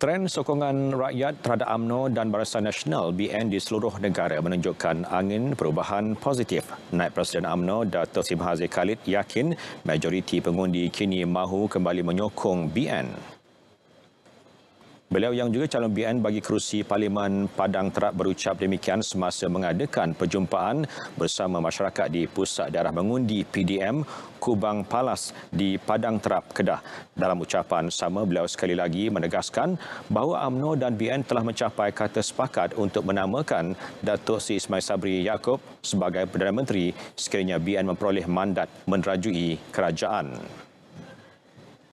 Tren sokongan rakyat terhadap Amno dan Barisan Nasional BN di seluruh negara menunjukkan angin perubahan positif. Naib Presiden Amno Dato' Sri Mahathir Khalid yakin majoriti pengundi kini mahu kembali menyokong BN. Beliau yang juga calon BN bagi kerusi Parlimen Padang Terap berucap demikian semasa mengadakan perjumpaan bersama masyarakat di Pusat Daerah Mengundi PDM Kubang Palas di Padang Terap, Kedah. Dalam ucapan sama, beliau sekali lagi menegaskan bahawa Amno dan BN telah mencapai kata sepakat untuk menamakan Datuk Si Ismail Sabri Yaakob sebagai Perdana Menteri sekiranya BN memperoleh mandat menerajui kerajaan.